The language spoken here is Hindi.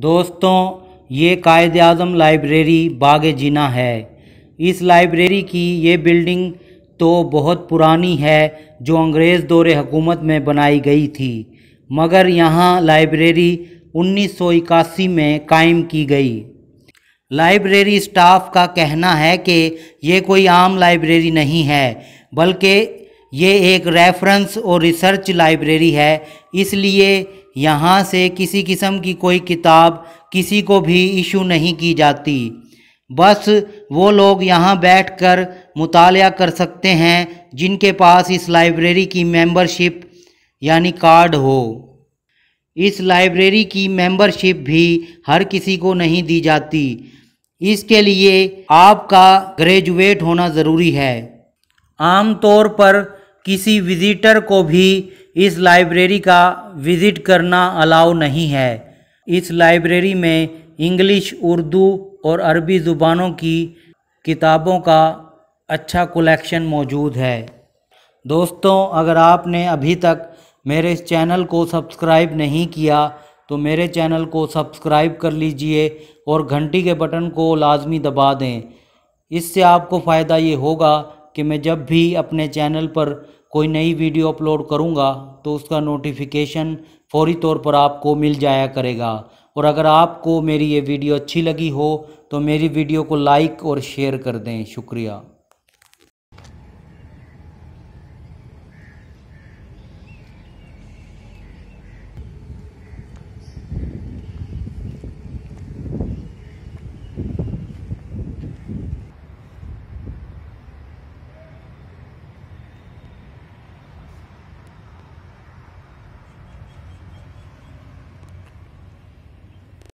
दोस्तों ये कायद आज़म लाइब्रेरी बाग जिना है इस लाइब्रेरी की ये बिल्डिंग तो बहुत पुरानी है जो अंग्रेज़ दौरे हुकूमत में बनाई गई थी मगर यहाँ लाइब्रेरी उन्नीस में कायम की गई लाइब्रेरी स्टाफ का कहना है कि ये कोई आम लाइब्रेरी नहीं है बल्कि ये एक रेफरेंस और रिसर्च लाइब्रेरी है इसलिए यहाँ से किसी किस्म की कोई किताब किसी को भी इशू नहीं की जाती बस वो लोग यहाँ बैठकर कर कर सकते हैं जिनके पास इस लाइब्रेरी की मेंबरशिप यानी कार्ड हो इस लाइब्रेरी की मेंबरशिप भी हर किसी को नहीं दी जाती इसके लिए आपका ग्रेजुएट होना ज़रूरी है आमतौर पर किसी विजिटर को भी इस लाइब्रेरी का विज़िट करना अलाउ नहीं है इस लाइब्रेरी में इंग्लिश उर्दू और अरबी ज़ुबानों की किताबों का अच्छा कलेक्शन मौजूद है दोस्तों अगर आपने अभी तक मेरे इस चैनल को सब्सक्राइब नहीं किया तो मेरे चैनल को सब्सक्राइब कर लीजिए और घंटी के बटन को लाजमी दबा दें इससे आपको फ़ायदा ये होगा कि मैं जब भी अपने चैनल पर कोई नई वीडियो अपलोड करूँगा तो उसका नोटिफिकेशन फौरी तौर पर आपको मिल जाया करेगा और अगर आपको मेरी ये वीडियो अच्छी लगी हो तो मेरी वीडियो को लाइक और शेयर कर दें शुक्रिया